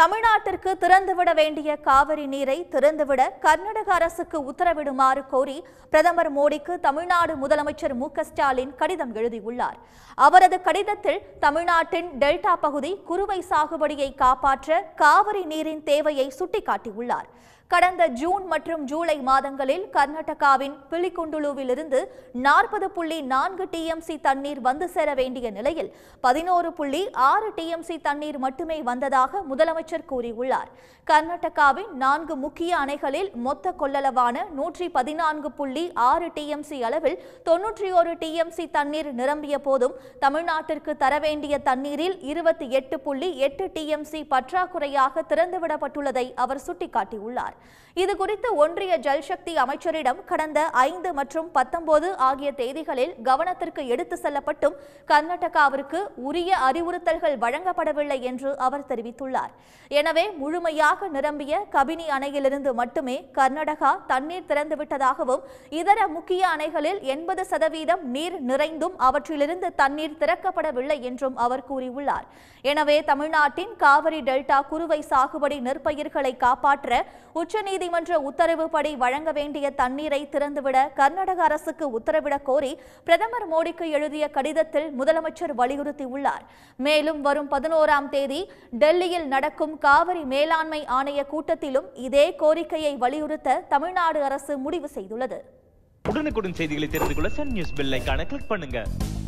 தமிழ்நாட்டிற்கு திறந்துவிட வேண்டிய காவிரி நீரை திறந்துவிட கர்நாடக அரசுக்கு உத்தரவிடுமாறு கோரி பிரதமர் மோடிக்கு தமிழ்நாடு முதலமைச்சர் மு ஸ்டாலின் கடிதம் எழுதியுள்ளார் அவரது கடிதத்தில் தமிழ்நாட்டின் டெல்டா பகுதி குறுவை சாகுபடியை காப்பாற்ற காவிரி நீரின் தேவையை சுட்டிக்காட்டியுள்ளார் கடந்த ஜூன் மற்றும் ஜூலை மாதங்களில் கர்நாடகாவின் பிலிகுண்டுலுவிலிருந்து நாற்பது புள்ளி நான்கு டிஎம்சி தண்ணீர் வந்து சேர வேண்டிய நிலையில் பதினோரு புள்ளி ஆறு டிஎம்சி தண்ணீர் மட்டுமே வந்ததாக முதலமைச்சர் கூறியுள்ளார் கர்நாடகாவின் நான்கு முக்கிய அணைகளில் மொத்த கொள்ளளவான நூற்றி பதினான்கு புள்ளி ஆறு டிஎம்சி அளவில் தொன்னூற்றி ஒரு டிஎம்சி தண்ணீர் நிரம்பிய போதும் தமிழ்நாட்டிற்கு தர வேண்டிய தண்ணீரில் இருபத்தி எட்டு புள்ளி எட்டு டிஎம்சி பற்றாக்குறையாக திறந்துவிடப்பட்டுள்ளதை அவர் சுட்டிக்காட்டியுள்ளார் இது குறித்து ஒன்றிய ஜல்சக்தி அமைச்சரிடம் கடந்த ஐந்து மற்றும் பத்தொன்பது ஆகிய தேதிகளில் கவனத்திற்கு எடுத்து செல்லப்பட்டும் கர்நாடகாவிற்கு உரிய அறிவுறுத்தல்கள் வழங்கப்படவில்லை என்று அவர் தெரிவித்துள்ளார் எனவே முழுமையாக நிரம்பிய கபினி அணையிலிருந்து மட்டுமே கர்நாடகா தண்ணீர் திறந்துவிட்டதாகவும் இதர முக்கிய அணைகளில் எண்பது சதவீதம் நீர் நிறைந்தும் அவற்றிலிருந்து தண்ணீர் திறக்கப்படவில்லை என்றும் அவர் கூறியுள்ளார் எனவே தமிழ்நாட்டின் காவிரி டெல்டா குறுவை சாகுபடி நெற்பயிர்களை காப்பாற்ற உச்ச உச்சநீதிமன்ற உத்தரவுப்படி வழங்க வேண்டிய தண்ணீரை திறந்துவிட கர்நாடக அரசுக்கு உத்தரவிடக் கோரி பிரதமர் மோடிக்கு எழுதிய கடிதத்தில் முதலமைச்சர் வலியுறுத்தியுள்ளார் மேலும் வரும் பதினோராம் தேதி டெல்லியில் நடக்கும் காவிரி மேலாண்மை ஆணைய கூட்டத்திலும் இதே கோரிக்கையை வலியுறுத்த தமிழ்நாடு அரசு முடிவு செய்துள்ளது உடனுக்குடன் செய்திகளை தெரிந்து கொள்ள சன் நியூஸ் கிளிக் பண்ணுங்க